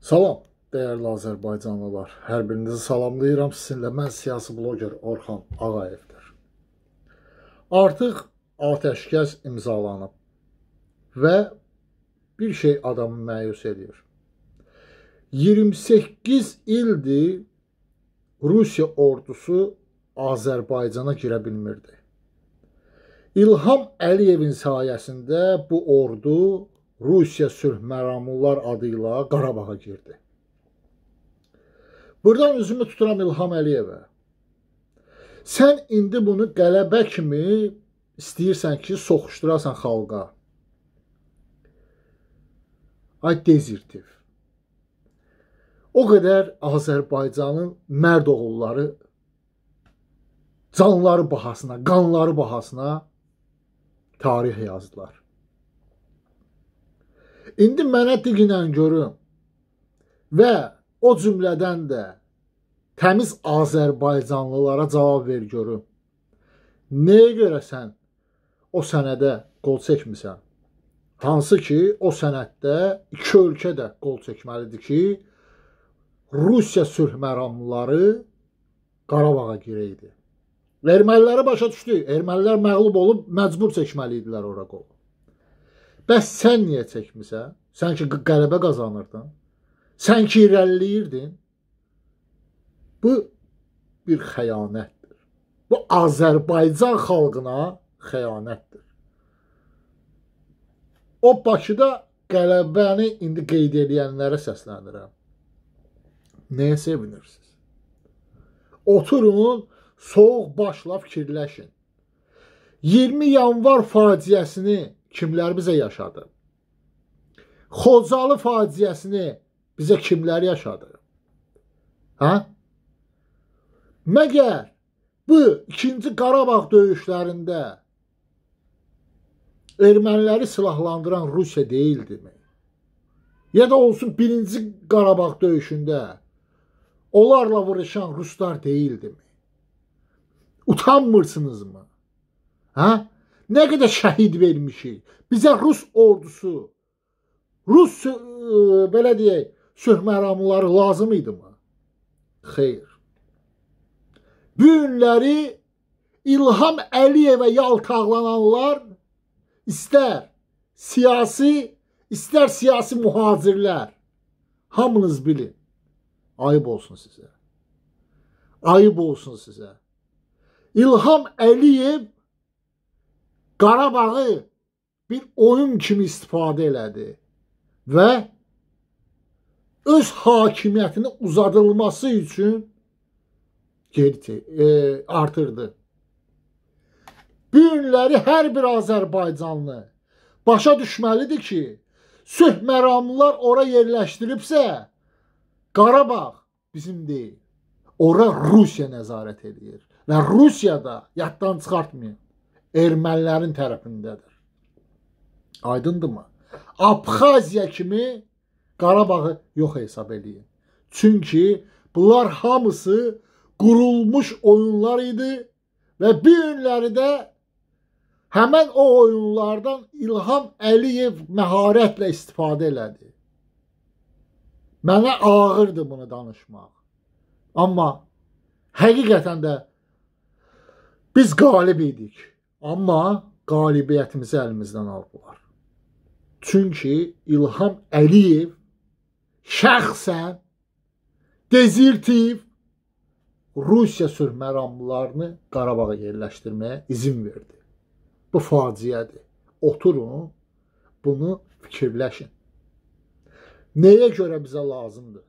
Salam, dəyərli Azərbaycanlılar. Hər birinizi salamlayıram. Sizinlə mən siyasi bloger Orxan Ağayevdir. Artıq atəşkəs imzalanıb və bir şey adamı məyus edir. 28 ildir Rusiya ordusu Azərbaycana girə bilmirdi. İlham Əliyevin sayəsində bu ordu Rusiya sülhməramlılar adı ilə Qarabağa girdi. Buradan üzümü tuturam İlham Əliyevə. Sən indi bunu qələbə kimi istəyirsən ki, soxuşdurasan xalqa. Ay dezertiv. O qədər Azərbaycanın mərd oğulları canları bahasına, qanları bahasına tarix yazdılar. İndi mənə diginən görüm və o cümlədən də təmiz Azərbaycanlılara cavab ver görüm. Nəyə görə sən o sənədə qol çəkmisən? Hansı ki, o sənəddə iki ölkə də qol çəkməlidir ki, Rusiya sülh məramlıları Qarabağa girəydi. Erməniləri başa düşdü. Ermənilər məğlub olub məcbur çəkməli idilər ora qol. Bəs sən niyə çəkmisən? Sən ki qələbə qazanırdın. Sən ki irəliləyirdin. Bu bir xəyanətdir. Bu Azərbaycan xalqına xəyanətdir. O Bakıda qələbəni indi qeyd edənlərə səslənirəm. Nəyə sevinirsiniz? Oturun, soyuq başla fikirləşin. 20 yanvar faciəsini kimlər bizə yaşadı? Xocalı faciəsini bizə kimlər yaşadı? Hə? Məgər bu 2-ci Qarabağ döyüşlərində erməniləri silahlandıran Rusiya deyildimi? Ya da olsun 1-ci Qarabağ döyüşündə onlarla vuruşan ruslar deyildimi? Utanmırsınızmı? Hə? Nə qədər şəhid vermişik. Bizə Rus ordusu, Rus ə, e, belə deyək, söhməramları lazım idi mi? Xeyr. Bu günləri İlham Əliyevə yaltaqlananlar istər siyasi, istər siyasi mühacirlər. Hamınız bilin. Ayıb olsun sizə. Ayıb olsun sizə. İlham Əliyev Qarabağı bir oyun kimi istifadə elədi və öz hakimiyyətini uzadılması üçün geri e, artırdı. Bu günləri hər bir Azərbaycanlı başa düşməlidir ki, sülh məramlılar ora yerləşdiribsə, Qarabağ bizim deyil. Ora Rusiya nəzarət edir və Rusiyada yaddan çıxartmayın ermənilərin tərəfindədir. Aydındırmı? Abxaziya kimi Qarabağı yox hesab eləyin. Çünki bunlar hamısı qurulmuş oyunlar idi və bu günləri də həmən o oyunlardan İlham Əliyev məharətlə istifadə elədi. Mənə ağırdır bunu danışmaq. Amma həqiqətən də biz qalib idik. Amma qalibiyyətimizi əlimizdən aldılar. Çünki İlham Əliyev şəxsən dezertiv Rusiya sülh məramlılarını Qarabağa yerləşdirməyə izin verdi. Bu faciədir. Oturun, bunu fikirləşin. Nəyə görə bizə lazımdır?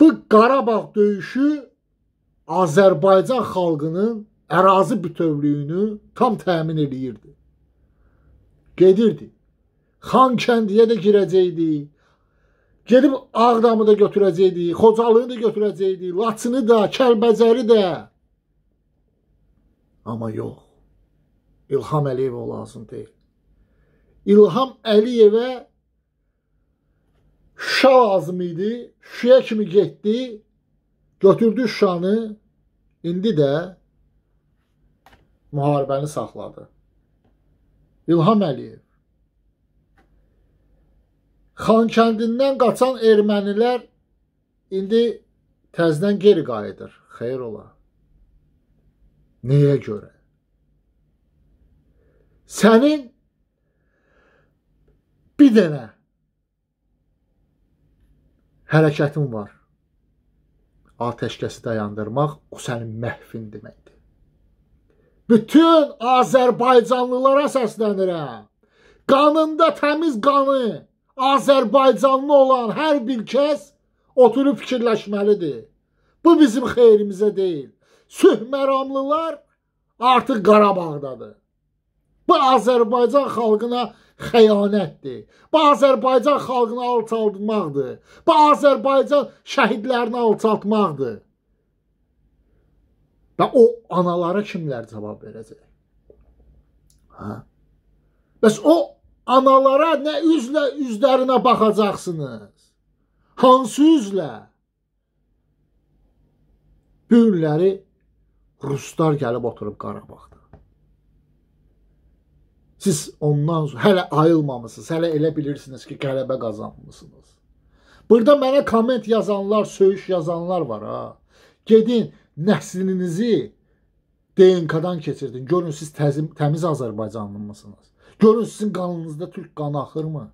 Bu Qarabağ döyüşü Azərbaycan xalqının ərazi bütövlüyünü tam təmin eləyirdi. Gedirdi. Xankəndiyə də girəcəkdi. Gedib Ağdamı da götürəcəkdi, Xocalını da götürəcəkdi, Laçını da, Kəlbəcəri də. Amma yox. İlham Əliyevə lazım deyil. İlham Əliyevə Şuşa lazım idi. Şuşaya kimi getdi. Götürdü Şuşanı. İndi də müharibəni saxladı. İlham Əliyev Xankəndindən qaçan ermənilər indi təzdən geri qayıdır. Xeyr ola. Nəyə görə? Sənin bir dənə hərəkətin var. Atəşkəsi dayandırmaq o sənin məhvin deməkdir. Bütün Azərbaycanlılara səslənirəm. Qanında təmiz qanı Azərbaycanlı olan hər bir kəs oturub fikirləşməlidir. Bu bizim xeyrimizə deyil. Sühməramlılar artıq Qarabağdadır. Bu Azərbaycan xalqına xəyanətdir. Bu Azərbaycan xalqını alçaltmaqdır. Bu Azərbaycan şəhidlərini alçaltmaqdır. Və o analara kimlər cavab verəcək? Hə? Bəs o analara nə üzlə üzlərinə baxacaqsınız? Hansı üzlə? Bu günləri ruslar gəlib oturub Qarabağda. Siz ondan sonra hələ ayılmamısınız, hələ elə bilirsiniz ki, qələbə qazanmısınız. Burada mənə komment yazanlar, söyüş yazanlar var ha. Gedin nəslinizi DNK-dan keçirdin. Görün siz təzim, təmiz Azərbaycanlı mısınız? Görün sizin qanınızda türk qanı axırmı?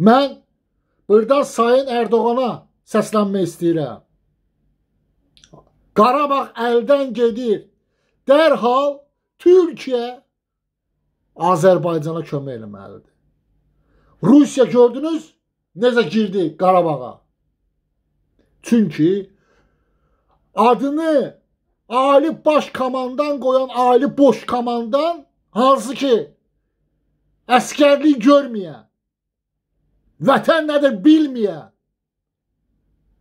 Mən burada Sayın Erdoğana səslənmək istəyirəm. Qarabağ əldən gedir. Dərhal Türkiyə Azərbaycana kömək eləməlidir. Rusiya gördünüz necə girdi Qarabağa? Çünki adını ali baş komandan qoyan ali boş komandan hansı ki əskərlik görməyə, vətən nədir bilməyə,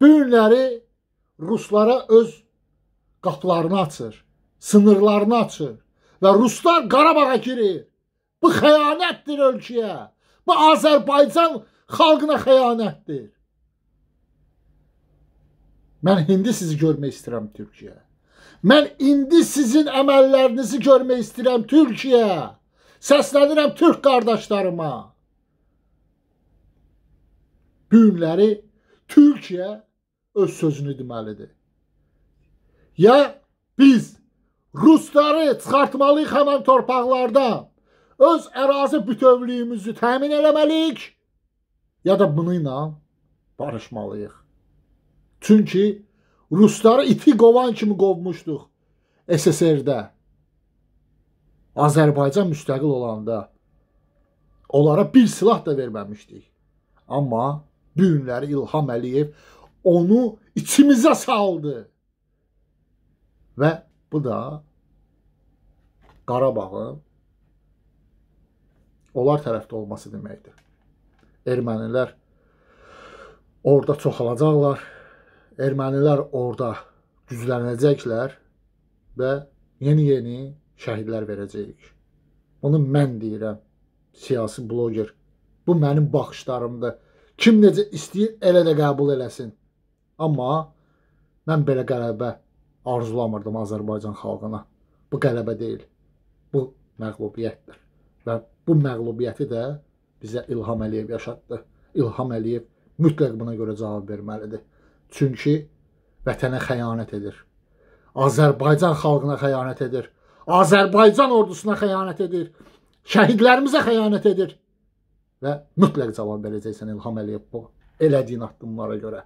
bu günləri ruslara öz qapılarını açır, sınırlarını açır və ruslar Qarabağa girir. Bu xəyanətdir ölkəyə. Bu Azərbaycan xalqına xəyanətdir. Mən indi sizi görmək istəyirəm Türkiyə. Mən indi sizin əməllərinizi görmək istəyirəm Türkiyə. Səslənirəm türk qardaşlarıma. Bu günləri Türkiyə öz sözünü deməlidir. Ya biz rusları çıxartmalıyıq həmən torpaqlardan, öz ərazi bütövlüyümüzü təmin eləməliyik, ya da bunu ilə barışmalıyıq. Çünki rusları iti qovan kimi qovmuşduq SSR-də. Azərbaycan müstəqil olanda onlara bir silah da verməmişdik. Amma bu günləri İlham Əliyev onu içimizə saldı. Və bu da Qarabağın onlar tərəfdə olması deməkdir. Ermənilər orada çoxalacaqlar ermənilər orada güclənəcəklər və yeni-yeni şəhidlər verəcəyik. Bunu mən deyirəm, siyasi bloger. Bu mənim baxışlarımdır. Kim necə istəyir, elə də qəbul eləsin. Amma mən belə qələbə arzulamırdım Azərbaycan xalqına. Bu qələbə deyil. Bu məğlubiyyətdir. Və bu məğlubiyyəti də bizə İlham Əliyev yaşatdı. İlham Əliyev mütləq buna görə cavab verməlidir. Çünki vətənə xəyanət edir. Azərbaycan xalqına xəyanət edir. Azərbaycan ordusuna xəyanət edir. Şəhidlərimizə xəyanət edir. Və mütləq cavab verəcəksən İlham Əliyev bu elədiyin addımlara görə.